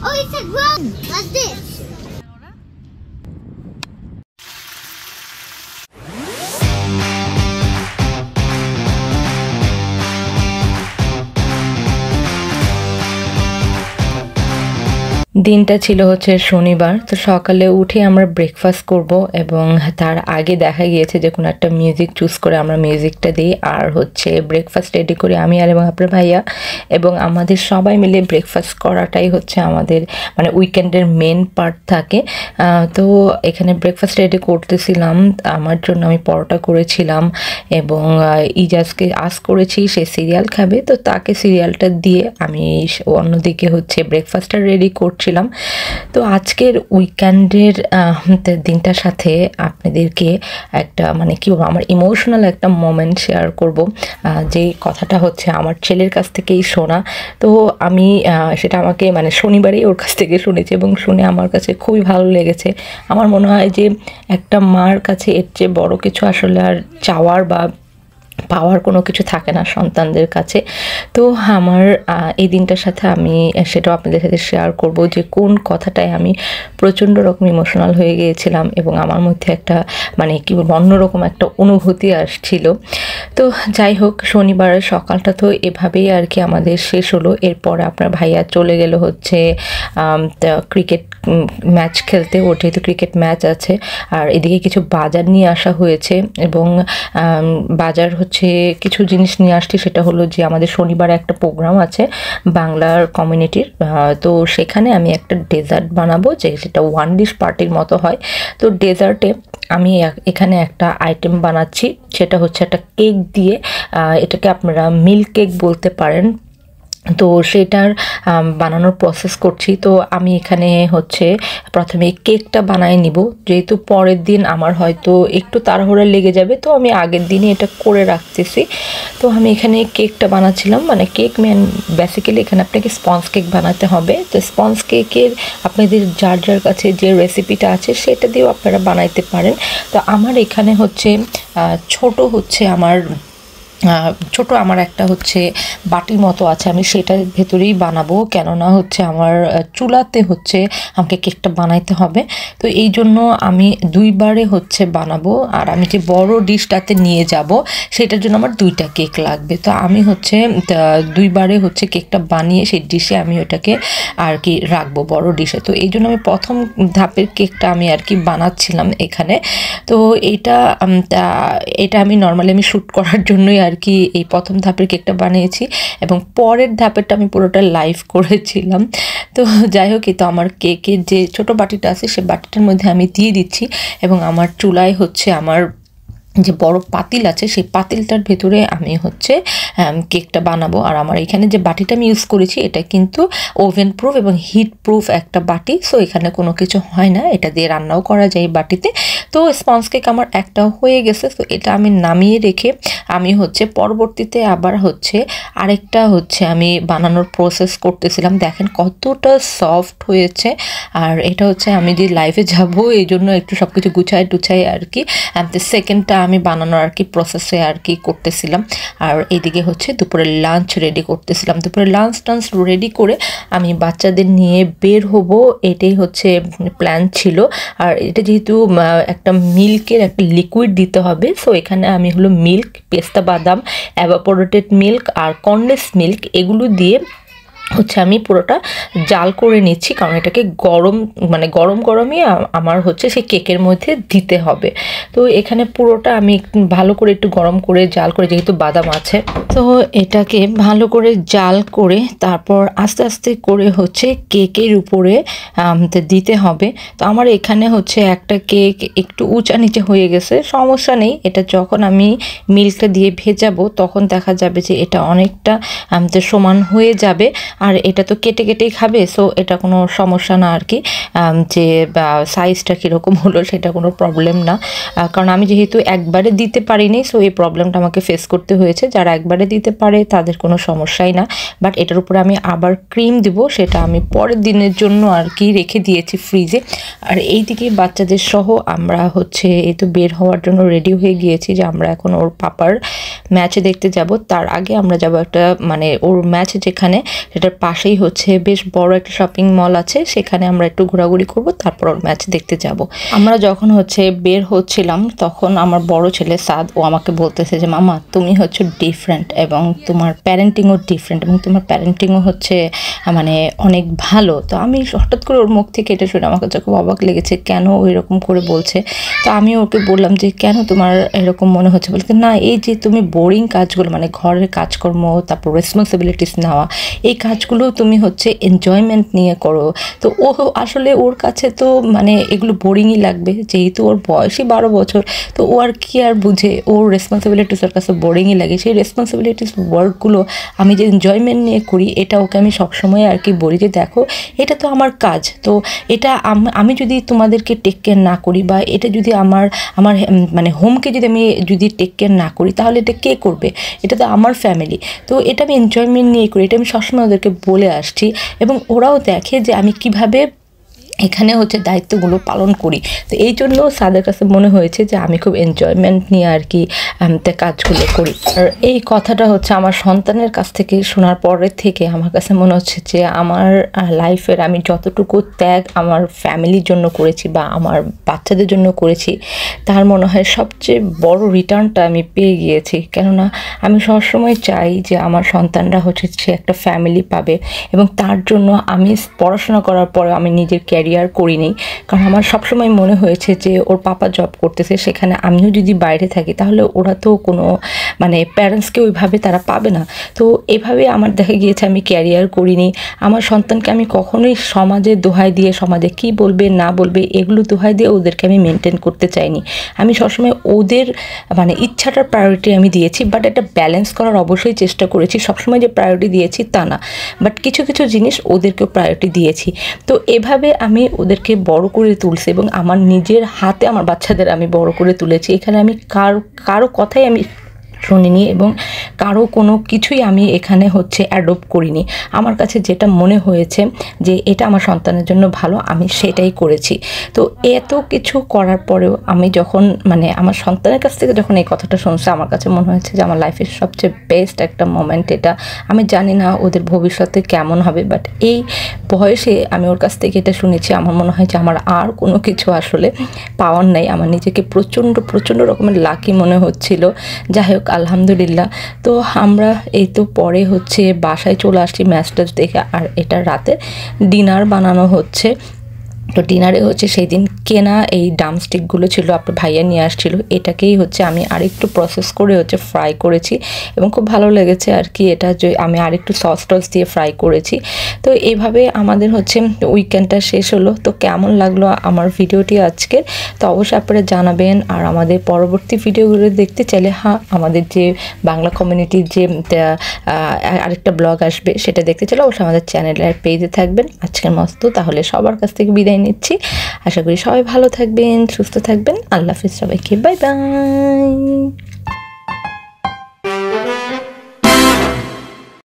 Oh, it's a drum! What's this? দিনটা ছিল হচ্ছে শনিবার তো সকালে উঠে আমরা ব্রেকফাস্ট করব এবং তার আগে দেখা গিয়েছে যে কোনো একটা মিউজিক চুজ করে আমরা মিউজিকটা দিই আর হচ্ছে ব্রেকফাস্ট রেডি করি আমি আর এবং আপনার ভাইয়া এবং আমাদের সবাই মিলে ব্রেকফাস্ট করাটাই হচ্ছে আমাদের মানে উইকেন্ডের মেন পার্ট থাকে তো এখানে ব্রেকফাস্ট রেডি করতেছিলাম আমার জন্য আমি পরোটা করেছিলাম এবং ইজাজকে আস করেছি সে সিরিয়াল খাবে তো তাকে সিরিয়ালটা দিয়ে আমি অন্যদিকে হচ্ছে ব্রেকফাস্টটা রেডি করছি বসেছিলাম তো আজকের উইকেন্ডের দিনটার সাথে আপনাদেরকে একটা মানে কি আমার ইমোশনাল একটা মোমেন্ট শেয়ার করব যে কথাটা হচ্ছে আমার ছেলের কাছ থেকেই শোনা তো আমি সেটা আমাকে মানে শনিবারেই ওর কাছ থেকে শুনেছি এবং শুনে আমার কাছে খুবই ভালো লেগেছে আমার মনে হয় যে একটা মার কাছে এর চেয়ে বড়ো কিছু আসলে আর চাওয়ার বা পাওয়ার কোনো কিছু থাকে না সন্তানদের কাছে তো আমার এই দিনটার সাথে আমি সেটাও আপনাদের সাথে শেয়ার করব যে কোন কথাটায় আমি প্রচণ্ড রকম ইমোশনাল হয়ে গিয়েছিলাম এবং আমার মধ্যে একটা মানে কি বলবো অন্যরকম একটা অনুভূতি আসছিল তো যাই হোক শনিবার সকালটা তো এভাবেই আর কি আমাদের শেষ হলো এরপর আপনার ভাইয়া চলে গেল হচ্ছে ক্রিকেট ম্যাচ খেলতে ওর যেহেতু ক্রিকেট ম্যাচ আছে আর এদিকে কিছু বাজার নিয়ে আসা হয়েছে এবং বাজার হচ্ছে কিছু জিনিস নিয়ে আসছি সেটা হলো যে আমাদের শনিবার একটা প্রোগ্রাম আছে বাংলার কমিউনিটির তো সেখানে আমি একটা ডেজার্ট বানাবো যে সেটা ওয়ান ডিশ পার্টির মতো হয় তো ডেজার্টে আমি এখানে একটা আইটেম বানাচ্ছি সেটা হচ্ছে একটা কেক দিয়ে এটাকে আপনারা মিল্ক কেক বলতে পারেন তো সেটার বানানোর প্রসেস করছি তো আমি এখানে হচ্ছে প্রথমে কেকটা বানায় নিব যেহেতু পরের দিন আমার হয়তো একটু তাড়াহুড়া লেগে যাবে তো আমি আগের দিনই এটা করে রাখতেছি তো আমি এখানে কেকটা বানাচ্ছিলাম মানে কেক ম্যান বেসিক্যালি এখানে আপনাকে স্পঞ্জ কেক বানাতে হবে তো স্পঞ্জ কেকের আপনাদের যার যার কাছে যে রেসিপিটা আছে সেটা দিয়েও আপনারা বানাইতে পারেন তো আমার এখানে হচ্ছে ছোট হচ্ছে আমার ছোট আমার একটা হচ্ছে বাটি মতো আছে আমি সেটার ভেতরেই বানাবো কেননা হচ্ছে আমার চুলাতে হচ্ছে আমাকে কেকটা বানাইতে হবে তো এই জন্য আমি দুইবারে হচ্ছে বানাবো আর আমি যে বড় ডিশটাতে নিয়ে যাব সেটার জন্য আমার দুইটা কেক লাগবে তো আমি হচ্ছে দুইবারে হচ্ছে কেকটা বানিয়ে সেই ডিশে আমি ওটাকে আর কি রাখবো বড় ডিশে তো এই জন্য আমি প্রথম ধাপের কেকটা আমি আর কি বানাচ্ছিলাম এখানে তো এটা এটা আমি নর্মালি আমি শ্যুট করার জন্যই আর আর কি এই প্রথম ধাপের কেকটা বানিয়েছি এবং পরের ধাপেরটা আমি পুরোটা লাইভ করেছিলাম তো যাই হোক তো আমার কেকের যে ছোট বাটিটা আছে সে বাটিটার মধ্যে আমি দিয়ে দিচ্ছি এবং আমার চুলায় হচ্ছে আমার যে বড় পাতিল আছে সেই পাতিলটার ভেতরে আমি হচ্ছে কেকটা বানাবো আর আমার এখানে যে বাটিটা আমি ইউজ করেছি এটা কিন্তু ওভেন প্রুফ এবং হিট প্রুফ একটা বাটি সো এখানে কোনো কিছু হয় না এটা দিয়ে রান্নাও করা যায় বাটিতে তো স্পঞ্জ কেক আমার একটা হয়ে গেছে তো এটা আমি নামিয়ে রেখে আমি হচ্ছে পরবর্তীতে আবার হচ্ছে আরেকটা হচ্ছে আমি বানানোর প্রসেস করতেছিলাম দেখেন কতটা সফট হয়েছে আর এটা হচ্ছে আমি যে লাইফে যাবো এই জন্য একটু সব কিছু গুছায় টুছাই আর কি সেকেন্ডটা আমি বানানোর আর কি প্রসেসে আর কি করতেছিলাম আর এদিকে হচ্ছে দুপুরে লাঞ্চ রেডি করতেছিলাম দুপুরে লাঞ্চ টাঞ্চ রেডি করে আমি বাচ্চাদের নিয়ে বের হব এটাই হচ্ছে প্ল্যান ছিল আর এটা যেহেতু একটা মিল্কের একটা লিকুইড দিতে হবে সো এখানে আমি হলো মিল্ক পেস্তা বাদাম অ্যাভাপোরেটেড মিল্ক আর কনডেন্স মিল্ক এগুলো দিয়ে হচ্ছে আমি পুরোটা জাল করে নিচ্ছি কারণ এটাকে গরম মানে গরম গরমই আমার হচ্ছে সেই কেকের মধ্যে দিতে হবে তো এখানে পুরোটা আমি ভালো করে একটু গরম করে জাল করে যেহেতু বাদাম আছে তো এটাকে ভালো করে জাল করে তারপর আস্তে আস্তে করে হচ্ছে কেকের উপরে দিতে হবে তো আমার এখানে হচ্ছে একটা কেক একটু উঁচা নিচে হয়ে গেছে সমস্যা নেই এটা যখন আমি মিল্কটা দিয়ে ভেজাবো তখন দেখা যাবে যে এটা অনেকটা সমান হয়ে যাবে আর এটা তো কেটে কেটেই খাবে সো এটা কোনো সমস্যা না আর কি যে সাইজটা কীরকম হলো সেটা কোনো প্রবলেম না কারণ আমি যেহেতু একবারে দিতে পারিনি সো এই প্রবলেমটা আমাকে ফেস করতে হয়েছে যারা একবারে দিতে পারে তাদের কোনো সমস্যাই না বাট এটার উপরে আমি আবার ক্রিম দিব সেটা আমি পরের দিনের জন্য আর কি রেখে দিয়েছি ফ্রিজে আর এই দিকে বাচ্চাদের সহ আমরা হচ্ছে এই তো বের হওয়ার জন্য রেডি হয়ে গিয়েছি যে আমরা এখন ওর পাপার ম্যাচে দেখতে যাব তার আগে আমরা যাব একটা মানে ওর ম্যাচ যেখানে সেটা সেটার পাশেই হচ্ছে বেশ বড় একটা শপিং মল আছে সেখানে আমরা একটু ঘোরাঘুরি করব তারপর ওর ম্যাচ দেখতে যাব আমরা যখন হচ্ছে বের হচ্ছিলাম তখন আমার বড় ছেলে সাদ ও আমাকে বলতেছে যে মামা তুমি হচ্ছে ডিফারেন্ট এবং তোমার প্যারেন্টিংও ডিফারেন্ট এবং তোমার প্যারেন্টিংও হচ্ছে মানে অনেক ভালো তো আমি হঠাৎ করে ওর মুখ থেকে এটা শুনে আমাকে যখন অবাক লেগেছে কেন ওই রকম করে বলছে তো আমি ওকে বললাম যে কেন তোমার এরকম মনে হচ্ছে বলতে না এই যে তুমি বোরিং কাজগুলো মানে ঘরের কাজকর্ম তারপর রেসপন্সিবিলিটিস নেওয়া এই কাজ কাজগুলো তুমি হচ্ছে এনজয়মেন্ট নিয়ে করো তো ও আসলে ওর কাছে তো মানে এগুলো বোরিংই লাগবে যেহেতু ওর বয়সই বারো বছর তো ও আর কি আর বুঝে ওর রেসপন্সিবিলিটিস ওর কাছে বোরিংই লাগে সেই রেসপন্সিবিলিটিস ওয়ার্কগুলো আমি যে এনজয়মেন্ট নিয়ে করি এটা ওকে আমি সবসময় আর কি বলি যে দেখো এটা তো আমার কাজ তো এটা আমি যদি তোমাদেরকে টেক কেয়ার না করি বা এটা যদি আমার আমার মানে হোমকে যদি আমি যদি টেক কেয়ার না করি তাহলে এটা কে করবে এটা তো আমার ফ্যামিলি তো এটা আমি এনজয়মেন্ট নিয়ে করি এটা আমি সবসময় ওদেরকে বলে আসছি এবং ওরাও দেখে যে আমি কিভাবে এখানে হচ্ছে দায়িত্বগুলো পালন করি তো এই জন্য স্যারদের কাছে মনে হয়েছে যে আমি খুব এনজয়মেন্ট নিয়ে আর কি কাজগুলো করি আর এই কথাটা হচ্ছে আমার সন্তানের কাছ থেকে শোনার পরের থেকে আমার কাছে মনে হচ্ছে যে আমার লাইফের আমি যতটুকু ত্যাগ আমার ফ্যামিলির জন্য করেছি বা আমার বাচ্চাদের জন্য করেছি তার মনে হয় সবচেয়ে বড় রিটার্নটা আমি পেয়ে গিয়েছি কেননা আমি সবসময় চাই যে আমার সন্তানরা হচ্ছে সে একটা ফ্যামিলি পাবে এবং তার জন্য আমি পড়াশোনা করার পরে আমি নিজের ক্যারিয়ার ক্যারিয়ার করি করিনি কারণ আমার সবসময় মনে হয়েছে যে ওর পাপা জব করতেছে সেখানে আমিও যদি বাইরে থাকি তাহলে ওরা তো কোনো মানে প্যারেন্টসকে ওইভাবে তারা পাবে না তো এভাবে আমার দেখা গিয়েছে আমি ক্যারিয়ার করিনি আমার সন্তানকে আমি কখনোই সমাজে দোহাই দিয়ে সমাজে কি বলবে না বলবে এগুলো দোহাই দিয়ে ওদেরকে আমি মেনটেন করতে চাইনি আমি সবসময় ওদের মানে ইচ্ছাটার প্রায়োরিটি আমি দিয়েছি বাট এটা ব্যালেন্স করার অবশ্যই চেষ্টা করেছি সবসময় যে প্রায়োরিটি দিয়েছি তা না বাট কিছু কিছু জিনিস ওদেরকেও প্রায়োরিটি দিয়েছি তো এভাবে আমি আমি ওদেরকে বড় করে তুলছি এবং আমার নিজের হাতে আমার বাচ্চাদের আমি বড় করে তুলেছি এখানে আমি কার কারো কথাই আমি শুনিনি এবং কারো কোনো কিছুই আমি এখানে হচ্ছে অ্যাডপ্ট করিনি আমার কাছে যেটা মনে হয়েছে যে এটা আমার সন্তানের জন্য ভালো আমি সেটাই করেছি তো এত কিছু করার পরেও আমি যখন মানে আমার সন্তানের কাছ থেকে যখন এই কথাটা শুনছে আমার কাছে মনে হয়েছে যে আমার লাইফের সবচেয়ে বেস্ট একটা মোমেন্ট এটা আমি জানি না ওদের ভবিষ্যতে কেমন হবে বাট এই বয়সে আমি ওর কাছ থেকে এটা শুনেছি আমার মনে হয় যে আমার আর কোনো কিছু আসলে পাওয়ার নাই আমার নিজেকে প্রচণ্ড প্রচণ্ড রকমের লাকি মনে হচ্ছিল যাই হোক আলহামদুলিল্লাহ তো আমরা এই তো পরে হচ্ছে বাসায় চলে আসছি ম্যাচ দেখে আর এটা রাতে ডিনার বানানো হচ্ছে আপনার ডিনারে হচ্ছে সেই দিন কেনা এই ডামস্টিকগুলো ছিল আপনার ভাইয়া নিয়ে আসছিল এটাকেই হচ্ছে আমি আরেকটু প্রসেস করে হচ্ছে ফ্রাই করেছি এবং খুব ভালো লেগেছে আর কি এটা যে আমি আরেকটু সস টস দিয়ে ফ্রাই করেছি তো এইভাবে আমাদের হচ্ছে উইকেন্ডটা শেষ হলো তো কেমন লাগলো আমার ভিডিওটি আজকের তো অবশ্যই আপনারা জানাবেন আর আমাদের পরবর্তী ভিডিওগুলো দেখতে চাইলে হ্যাঁ আমাদের যে বাংলা কমিউনিটির যে আরেকটা ব্লগ আসবে সেটা দেখতে চাইলে অবশ্যই আমাদের চ্যানেলের পেজে থাকবেন আজকের মস্ত তাহলে সবার কাছ থেকে বিদায় নিচ্ছি আশা করি সবাই ভালো থাকবেন সুস্থ থাকবেন আল্লাহ হাফিজ সবাইকে বাই বাই